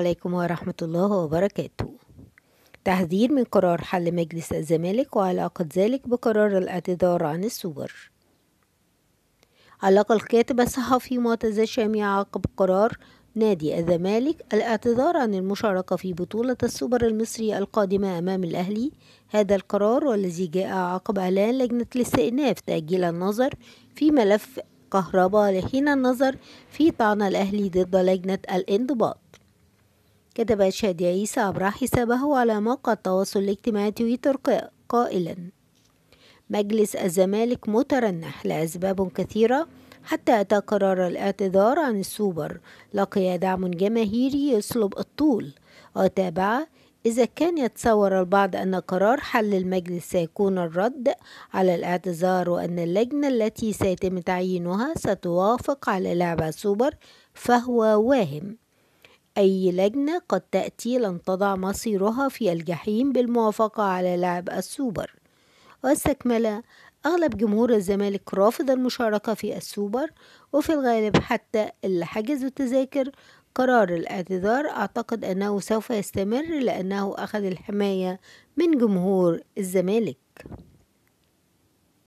عليكم ورحمة الله وبركاته تحذير من قرار حل مجلس الزمالك وعلاقة ذلك بقرار الاعتذار عن السوبر علق الكاتب الصحفي معتز شامي عقب قرار نادي الزمالك الاعتذار عن المشاركة في بطولة السوبر المصري القادمة أمام الأهلي هذا القرار والذي جاء عقب إعلان لجنة الاستئناف تأجيل النظر في ملف كهرباء لحين النظر في طعن الأهلي ضد لجنة الانضباط كتب شادي عيسى عبر حسابه على موقع التواصل الاجتماعي تويتر قائلا مجلس الزمالك مترنح لأسباب كثيرة حتى أتى قرار الاعتذار عن السوبر لقي دعم جماهيري يسلب الطول وتابع إذا كان يتصور البعض أن قرار حل المجلس سيكون الرد على الاعتذار وأن اللجنة التي سيتم تعيينها ستوافق على لعب السوبر فهو واهم أي لجنة قد تأتي لن تضع مصيرها في الجحيم بالموافقة على لعب السوبر واستكمل أغلب جمهور الزمالك رافض المشاركة في السوبر وفي الغالب حتى اللي حجزوا التذاكر قرار الاعتذار أعتقد أنه سوف يستمر لأنه أخذ الحماية من جمهور الزمالك